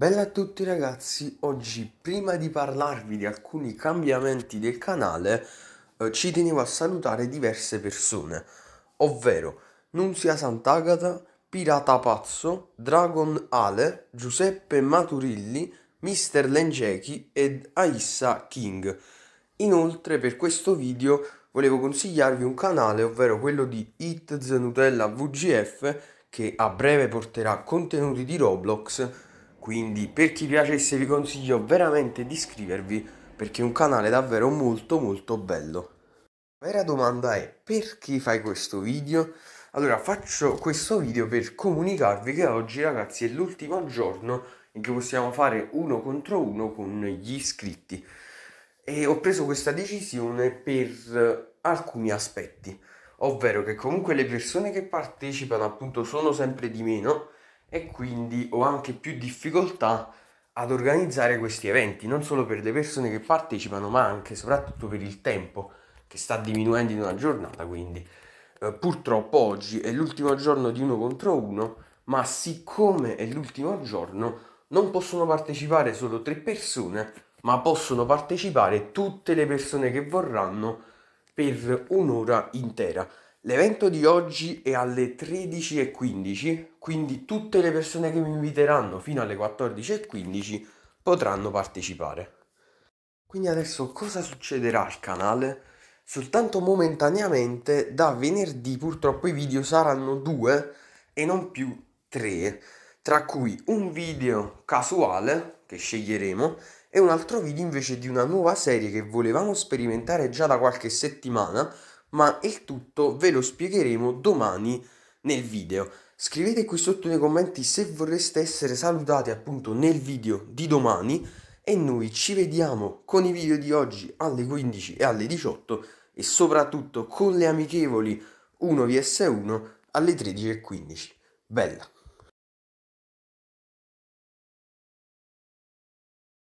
Bella a tutti ragazzi, oggi prima di parlarvi di alcuni cambiamenti del canale eh, ci tenevo a salutare diverse persone, ovvero Nunzia Sant'Agata, Pirata Pazzo, Dragon Ale, Giuseppe Maturilli, Mr. Lengechi ed Aissa King. Inoltre per questo video volevo consigliarvi un canale, ovvero quello di It's Nutella VGF che a breve porterà contenuti di Roblox quindi per chi piacesse vi consiglio veramente di iscrivervi perché è un canale davvero molto molto bello. La vera domanda è perché fai questo video? Allora faccio questo video per comunicarvi che oggi ragazzi è l'ultimo giorno in cui possiamo fare uno contro uno con gli iscritti e ho preso questa decisione per alcuni aspetti, ovvero che comunque le persone che partecipano appunto sono sempre di meno e quindi ho anche più difficoltà ad organizzare questi eventi, non solo per le persone che partecipano, ma anche e soprattutto per il tempo che sta diminuendo in una giornata, quindi eh, purtroppo oggi è l'ultimo giorno di uno contro uno, ma siccome è l'ultimo giorno non possono partecipare solo tre persone, ma possono partecipare tutte le persone che vorranno per un'ora intera. L'evento di oggi è alle 13.15, quindi tutte le persone che mi inviteranno fino alle 14.15 potranno partecipare. Quindi adesso cosa succederà al canale? Soltanto momentaneamente da venerdì purtroppo i video saranno due e non più tre, tra cui un video casuale che sceglieremo e un altro video invece di una nuova serie che volevamo sperimentare già da qualche settimana ma il tutto ve lo spiegheremo domani nel video. Scrivete qui sotto nei commenti se vorreste essere salutati appunto nel video di domani e noi ci vediamo con i video di oggi alle 15 e alle 18 e soprattutto con le amichevoli 1 vs 1 alle 13 e 15. Bella!